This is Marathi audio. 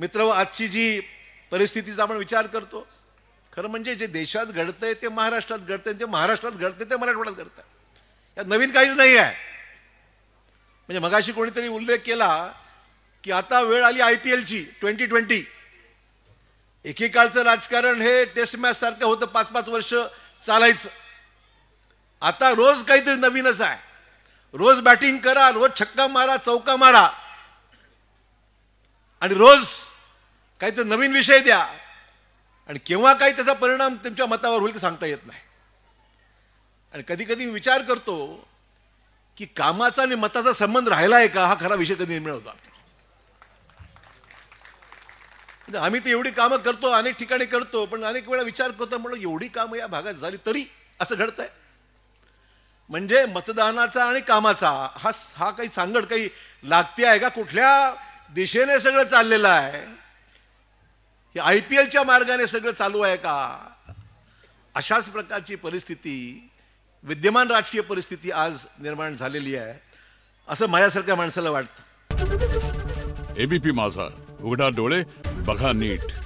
मित्र हो, आजची जी परिस्थितीचा आपण विचार करतो खरं म्हणजे जे देशात घडतंय ते महाराष्ट्रात घडतंय जे महाराष्ट्रात घडतंय ते मराठवाड्यात घडतं यात नवीन काहीच नाही आहे म्हणजे मगाशी कोणीतरी उल्लेख केला की आता वेळ आली आय पी एलची ट्वेंटी ट्वेंटी एकेकाळचं राजकारण हे टेस्ट मॅच सारखं होतं पाच पाच वर्ष चालायचं आता रोज काहीतरी नवीनच आहे रोज बॅटिंग करा रोज छक्का मारा चौका मारा आणि रोज काहीतरी नवीन विषय द्या आणि केव्हा काही त्याचा परिणाम तुमच्या मतावर होईल की सांगता येत नाही आणि कधी कधी विचार करतो की कामाचा आणि मताचा संबंध राहिला आहे का हा खरा विषय कधी निर्माण होता म्हणजे आम्ही ते एवढी कामं करतो अनेक ठिकाणी करतो पण अनेक वेळा विचार करतो म्हणून एवढी कामं या भागात झाली तरी असं आहे म्हणजे मतदानाचा आणि कामाचा हा हा काही सांगड काही लागते आहे का कुठल्या दिशेने सगळं चाललेलं आहे की आय पी एलच्या मार्गाने सगळं चालू आहे का अशाच प्रकारची परिस्थिती विद्यमान राजकीय परिस्थिती आज निर्माण झालेली आहे असं माझ्यासारख्या माणसाला वाटतं एबीपी माझा उघडा डोळे बघा नीट